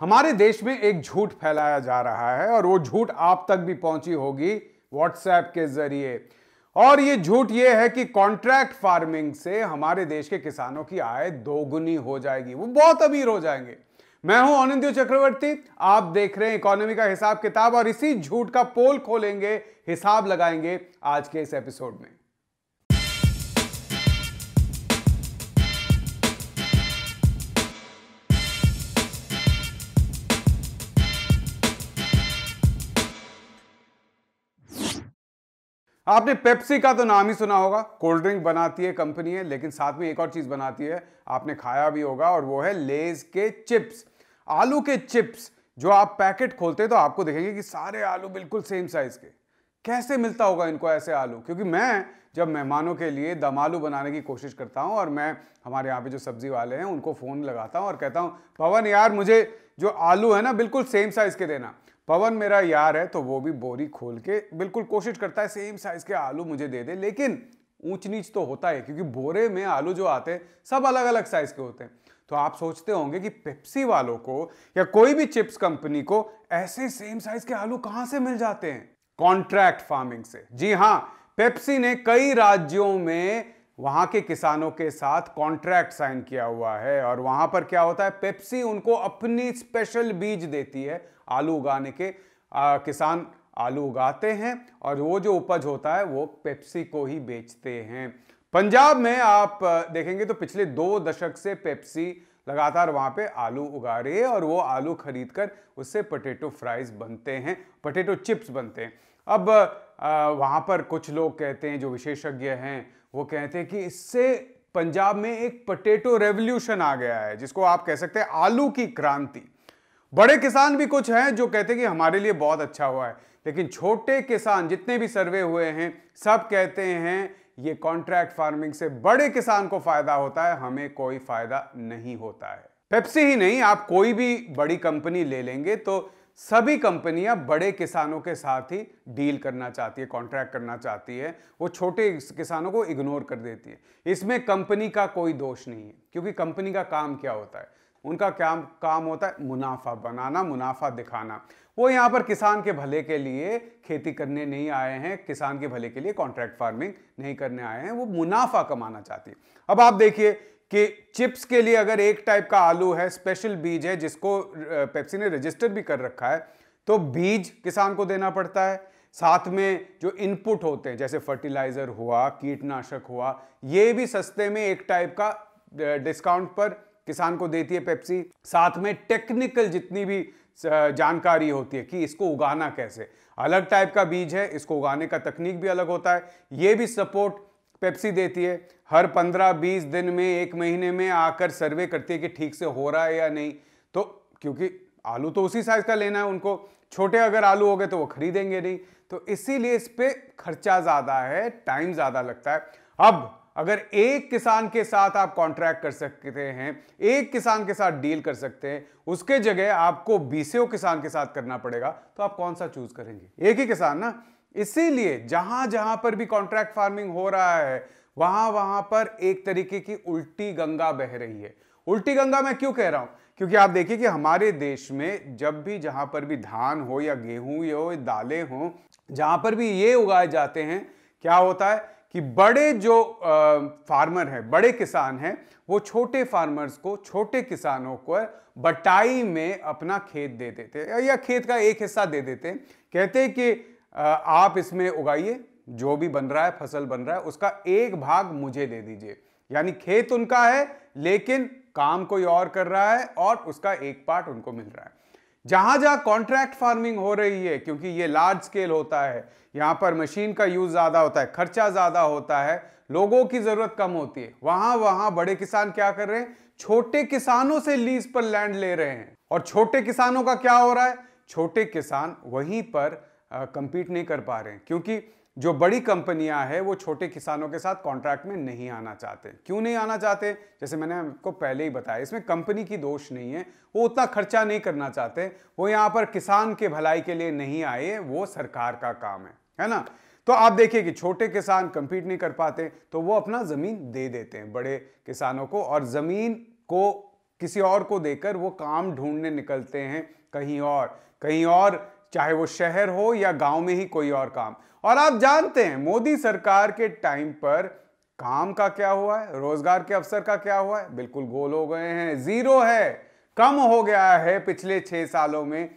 हमारे देश में एक झूठ फैलाया जा रहा है और वो झूठ आप तक भी पहुंची होगी व्हाट्सएप के जरिए और ये झूठ ये है कि कॉन्ट्रैक्ट फार्मिंग से हमारे देश के किसानों की आय दोगुनी हो जाएगी वो बहुत अमीर हो जाएंगे मैं हूं आनंदीय चक्रवर्ती आप देख रहे हैं इकोनॉमी का हिसाब किताब और इसी झूठ का पोल खोलेंगे हिसाब लगाएंगे आज के इस एपिसोड में आपने पेप्सी का तो नाम ही सुना होगा कोल्ड ड्रिंक बनाती है कंपनी है लेकिन साथ में एक और चीज़ बनाती है आपने खाया भी होगा और वो है लेज के चिप्स आलू के चिप्स जो आप पैकेट खोलते हैं तो आपको देखेंगे कि सारे आलू बिल्कुल सेम साइज़ के कैसे मिलता होगा इनको ऐसे आलू क्योंकि मैं जब मेहमानों के लिए दम आलू बनाने की कोशिश करता हूं और मैं हमारे यहाँ पे जो सब्जी वाले हैं उनको फ़ोन लगाता हूँ और कहता हूँ पवन यार मुझे जो आलू है ना बिल्कुल सेम साइज़ के देना पवन मेरा यार है तो वो भी बोरी खोल के बिल्कुल कोशिश करता है सेम साइज के आलू मुझे दे दे लेकिन ऊंच नीच तो होता है क्योंकि बोरे में आलू जो आते हैं सब अलग अलग साइज के होते हैं तो आप सोचते होंगे कि पेप्सी वालों को या कोई भी चिप्स कंपनी को ऐसे सेम साइज के आलू कहां से मिल जाते हैं कॉन्ट्रैक्ट फार्मिंग से जी हां पेप्सी ने कई राज्यों में वहाँ के किसानों के साथ कॉन्ट्रैक्ट साइन किया हुआ है और वहाँ पर क्या होता है पेप्सी उनको अपनी स्पेशल बीज देती है आलू उगाने के आ, किसान आलू उगाते हैं और वो जो उपज होता है वो पेप्सी को ही बेचते हैं पंजाब में आप देखेंगे तो पिछले दो दशक से पेप्सी लगातार वहाँ पे आलू उगा रही है और वो आलू खरीद कर उससे पोटेटो फ्राइज बनते हैं पोटेटो चिप्स बनते हैं अब आ, वहाँ पर कुछ लोग कहते हैं जो विशेषज्ञ हैं वो कहते हैं कि इससे पंजाब में एक पटेटो रेवोल्यूशन आ गया है जिसको आप कह सकते हैं आलू की क्रांति बड़े किसान भी कुछ हैं जो कहते हैं कि हमारे लिए बहुत अच्छा हुआ है लेकिन छोटे किसान जितने भी सर्वे हुए हैं सब कहते हैं ये कॉन्ट्रैक्ट फार्मिंग से बड़े किसान को फायदा होता है हमें कोई फायदा नहीं होता है पेप्सी ही नहीं आप कोई भी बड़ी कंपनी ले लेंगे तो सभी कंपनियां बड़े किसानों के साथ ही डील करना चाहती है कॉन्ट्रैक्ट करना चाहती है वो छोटे किसानों को इग्नोर कर देती है इसमें कंपनी का कोई दोष नहीं है क्योंकि कंपनी का काम क्या होता है उनका क्या काम होता है मुनाफा बनाना मुनाफा दिखाना वो यहाँ पर किसान के भले के लिए खेती करने नहीं आए हैं किसान के भले के लिए कॉन्ट्रैक्ट फार्मिंग नहीं करने आए हैं वो मुनाफा कमाना चाहती है अब आप देखिए कि चिप्स के लिए अगर एक टाइप का आलू है स्पेशल बीज है जिसको पेप्सी ने रजिस्टर भी कर रखा है तो बीज किसान को देना पड़ता है साथ में जो इनपुट होते हैं जैसे फर्टिलाइजर हुआ कीटनाशक हुआ ये भी सस्ते में एक टाइप का डिस्काउंट पर किसान को देती है पेप्सी साथ में टेक्निकल जितनी भी जानकारी होती है कि इसको उगाना कैसे अलग टाइप का बीज है इसको उगाने का तकनीक भी अलग होता है ये भी सपोर्ट पेप्सी देती है हर पंद्रह बीस दिन में एक महीने में आकर सर्वे करती है कि ठीक से हो रहा है या नहीं तो क्योंकि आलू तो उसी साइज़ का लेना है उनको छोटे अगर आलू हो गए तो वो खरीदेंगे नहीं तो इसीलिए इस पर खर्चा ज़्यादा है टाइम ज़्यादा लगता है अब अगर एक किसान के साथ आप कॉन्ट्रैक्ट कर सकते हैं एक किसान के साथ डील कर सकते हैं उसके जगह आपको बीसों किसान के साथ करना पड़ेगा तो आप कौन सा चूज करेंगे एक ही किसान ना इसीलिए जहां जहां पर भी कॉन्ट्रैक्ट फार्मिंग हो रहा है वहां वहां पर एक तरीके की उल्टी गंगा बह रही है उल्टी गंगा मैं क्यों कह रहा हूं क्योंकि आप देखिए कि हमारे देश में जब भी जहां पर भी धान हो या गेहूं या हो दालें हो जहां पर भी ये उगाए जाते हैं क्या होता है कि बड़े जो फार्मर हैं बड़े किसान हैं वो छोटे फार्मर्स को छोटे किसानों को बटाई में अपना खेत दे देते या खेत का एक हिस्सा दे देते कहते कि आप इसमें उगाइए जो भी बन रहा है फसल बन रहा है उसका एक भाग मुझे दे दीजिए यानी खेत उनका है लेकिन काम कोई और कर रहा है और उसका एक पार्ट उनको मिल रहा है जहां जहां कॉन्ट्रैक्ट फार्मिंग हो रही है क्योंकि ये लार्ज स्केल होता है यहां पर मशीन का यूज ज्यादा होता है खर्चा ज्यादा होता है लोगों की जरूरत कम होती है वहां वहां बड़े किसान क्या कर रहे हैं छोटे किसानों से लीज पर लैंड ले रहे हैं और छोटे किसानों का क्या हो रहा है छोटे किसान वहीं पर कंपीट नहीं कर पा रहे हैं क्योंकि जो बड़ी कंपनियां हैं वो छोटे किसानों के साथ कॉन्ट्रैक्ट में नहीं आना चाहते क्यों नहीं आना चाहते जैसे मैंने आपको पहले ही बताया इसमें कंपनी की दोष नहीं है वो उतना खर्चा नहीं करना चाहते वो यहाँ पर किसान के भलाई के लिए नहीं आए वो सरकार का काम है है ना तो आप देखिए कि छोटे किसान कंपीट नहीं कर पाते तो वो अपना ज़मीन दे देते हैं बड़े किसानों को और ज़मीन को किसी और को देकर वो काम ढूंढने निकलते हैं कहीं और कहीं और चाहे वो शहर हो या गांव में ही कोई और काम और आप जानते हैं मोदी सरकार के टाइम पर काम का क्या हुआ है रोजगार के अवसर का क्या हुआ है बिल्कुल गोल हो गए हैं जीरो है कम हो गया है पिछले छह सालों में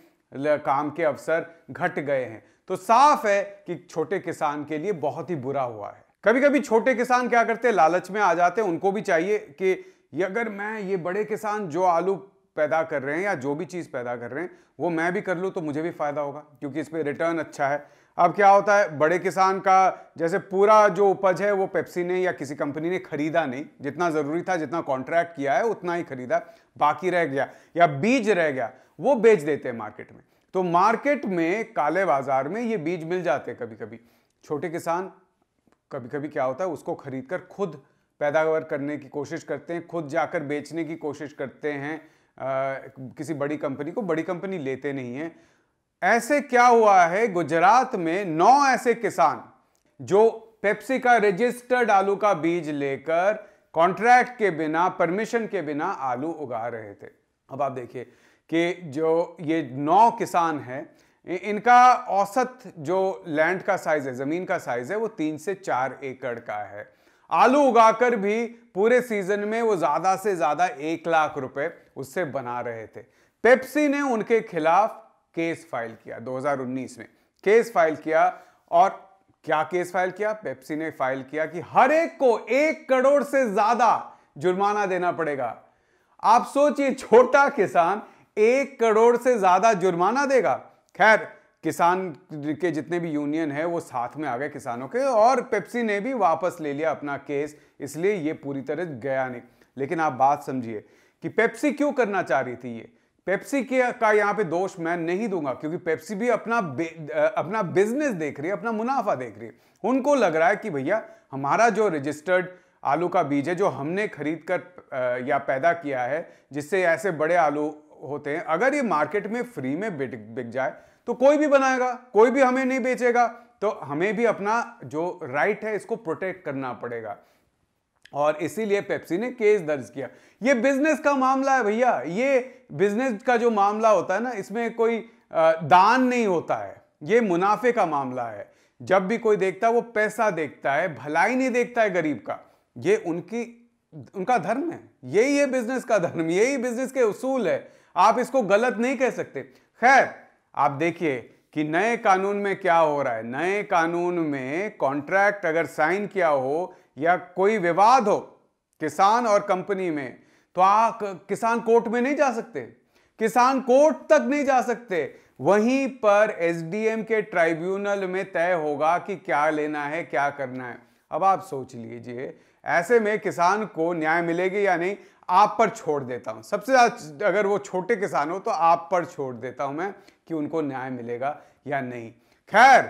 काम के अवसर घट गए हैं तो साफ है कि छोटे किसान के लिए बहुत ही बुरा हुआ है कभी कभी छोटे किसान क्या करते हैं लालच में आ जाते हैं उनको भी चाहिए कि अगर मैं ये बड़े किसान जो आलू पैदा कर रहे हैं या जो भी चीज़ पैदा कर रहे हैं वो मैं भी कर लूँ तो मुझे भी फ़ायदा होगा क्योंकि इस पर रिटर्न अच्छा है अब क्या होता है बड़े किसान का जैसे पूरा जो उपज है वो पेप्सी ने या किसी कंपनी ने खरीदा नहीं जितना ज़रूरी था जितना कॉन्ट्रैक्ट किया है उतना ही खरीदा बाकी रह गया या बीज रह गया वो बेच देते हैं मार्केट में तो मार्केट में काले बाजार में ये बीज मिल जाते हैं कभी कभी छोटे किसान कभी कभी क्या होता है उसको खरीद कर खुद पैदावार करने की कोशिश करते हैं खुद जाकर बेचने की कोशिश करते हैं किसी बड़ी कंपनी को बड़ी कंपनी लेते नहीं है ऐसे क्या हुआ है गुजरात में नौ ऐसे किसान जो पेप्सी का रजिस्टर्ड आलू का बीज लेकर कॉन्ट्रैक्ट के बिना परमिशन के बिना आलू उगा रहे थे अब आप देखिए कि जो ये नौ किसान हैं इनका औसत जो लैंड का साइज़ है ज़मीन का साइज़ है वो तीन से चार एकड़ का है आलू उगाकर भी पूरे सीजन में वो ज़्यादा से ज़्यादा एक लाख रुपए उससे बना रहे थे पेप्सी ने उनके खिलाफ केस फाइल किया 2019 में केस फाइल किया और क्या केस फाइल किया पेप्सी ने फाइल किया कि हर एक को एक करोड़ से ज़्यादा जुर्माना देना पड़ेगा आप सोचिए छोटा किसान एक करोड़ से ज़्यादा जुर्माना देगा खैर किसान के जितने भी यूनियन है वो साथ में आ गए किसानों के और पेप्सी ने भी वापस ले लिया अपना केस इसलिए ये पूरी तरह गया नहीं लेकिन आप बात समझिए कि पेप्सी क्यों करना चाह रही थी ये पेप्सी के का यहाँ पे दोष मैं नहीं दूंगा क्योंकि पेप्सी भी अपना अपना बिजनेस देख रही है अपना मुनाफा देख रही है उनको लग रहा है कि भैया हमारा जो रजिस्टर्ड आलू का बीज है जो हमने खरीद कर या पैदा किया है जिससे ऐसे बड़े आलू होते हैं अगर ये मार्केट में फ्री में बिक बिक जाए तो कोई भी बनाएगा कोई भी हमें नहीं बेचेगा तो हमें भी अपना जो राइट है इसको प्रोटेक्ट करना पड़ेगा और इसीलिए पेप्सी ने केस दर्ज किया ये बिजनेस का मामला है भैया ये बिजनेस का जो मामला होता है ना इसमें कोई दान नहीं होता है ये मुनाफे का मामला है जब भी कोई देखता है वो पैसा देखता है भलाई नहीं देखता है गरीब का ये उनकी उनका धर्म है यही है बिजनेस का धर्म यही बिजनेस के उसूल है आप इसको गलत नहीं कह सकते खैर आप देखिए कि नए कानून में क्या हो रहा है नए कानून में कॉन्ट्रैक्ट अगर साइन किया हो या कोई विवाद हो किसान और कंपनी में तो आप किसान कोर्ट में नहीं जा सकते किसान कोर्ट तक नहीं जा सकते वहीं पर एसडीएम के ट्राइब्यूनल में तय होगा कि क्या लेना है क्या करना है अब आप सोच लीजिए ऐसे में किसान को न्याय मिलेगी या नहीं आप पर छोड़ देता हूं सबसे ज़्यादा अगर वो छोटे किसान हो तो आप पर छोड़ देता हूँ मैं कि उनको न्याय मिलेगा या नहीं खैर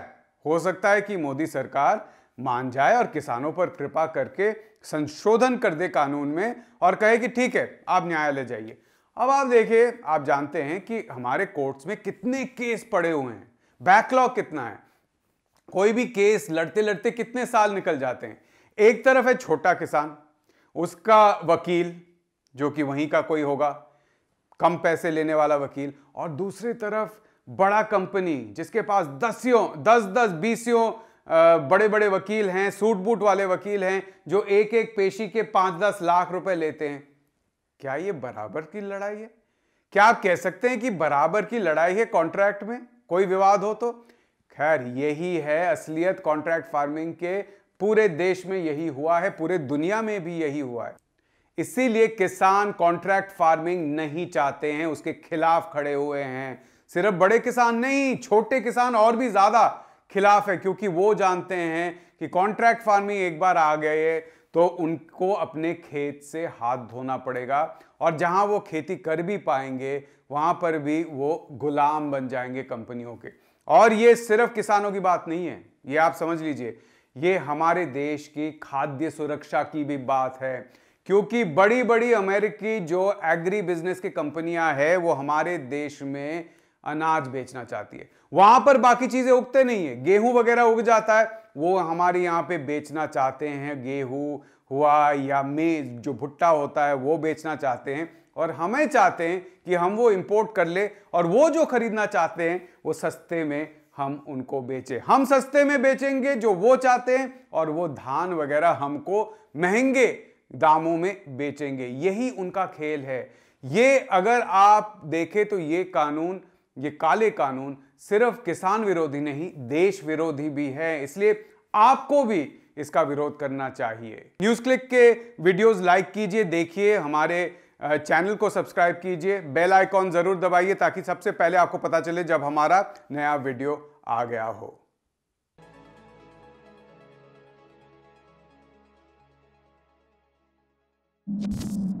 हो सकता है कि मोदी सरकार मान जाए और किसानों पर कृपा करके संशोधन कर दे कानून में और कहे कि ठीक है आप न्यायालय जाइए अब आप देखिए आप जानते हैं कि हमारे कोर्ट्स में कितने केस पड़े हुए हैं बैकलॉग कितना है कोई भी केस लड़ते लड़ते कितने साल निकल जाते हैं एक तरफ है छोटा किसान उसका वकील जो कि वहीं का कोई होगा कम पैसे लेने वाला वकील और दूसरी तरफ बड़ा कंपनी जिसके पास दसियों दस दस बीसियों बड़े बड़े वकील हैं सूट बूट वाले वकील हैं जो एक एक पेशी के पांच दस लाख रुपए लेते हैं क्या ये बराबर की लड़ाई है क्या आप कह सकते हैं कि बराबर की लड़ाई है कॉन्ट्रैक्ट में कोई विवाद हो तो खैर यही है असलियत कॉन्ट्रैक्ट फार्मिंग के पूरे देश में यही हुआ है पूरे दुनिया में भी यही हुआ है इसीलिए किसान कॉन्ट्रैक्ट फार्मिंग नहीं चाहते हैं उसके खिलाफ खड़े हुए हैं सिर्फ बड़े किसान नहीं छोटे किसान और भी ज़्यादा खिलाफ है क्योंकि वो जानते हैं कि कॉन्ट्रैक्ट फार्मिंग एक बार आ गए तो उनको अपने खेत से हाथ धोना पड़ेगा और जहां वो खेती कर भी पाएंगे वहां पर भी वो गुलाम बन जाएंगे कंपनियों के और ये सिर्फ किसानों की बात नहीं है ये आप समझ लीजिए ये हमारे देश की खाद्य सुरक्षा की भी बात है क्योंकि बड़ी बड़ी अमेरिकी जो एग्री बिजनेस की कंपनियां है वो हमारे देश में अनाज बेचना चाहती है वहां पर बाकी चीजें उगते नहीं है गेहूं वगैरह उग जाता है वो हमारे यहाँ पे बेचना चाहते हैं गेहूं हुआ या मेज जो भुट्टा होता है वो बेचना चाहते हैं और हमें चाहते हैं कि हम वो इंपोर्ट कर ले और वो जो खरीदना चाहते हैं वो सस्ते में हम उनको बेचें हम सस्ते में बेचेंगे जो वो चाहते हैं और वो धान वगैरह हमको महंगे दामों में बेचेंगे यही उनका खेल है ये अगर आप देखें तो ये कानून ये काले कानून सिर्फ किसान विरोधी नहीं देश विरोधी भी है इसलिए आपको भी इसका विरोध करना चाहिए न्यूज़ क्लिक के वीडियोस लाइक कीजिए देखिए हमारे चैनल को सब्सक्राइब कीजिए बेल आइकॉन ज़रूर दबाइए ताकि सबसे पहले आपको पता चले जब हमारा नया वीडियो आ गया हो you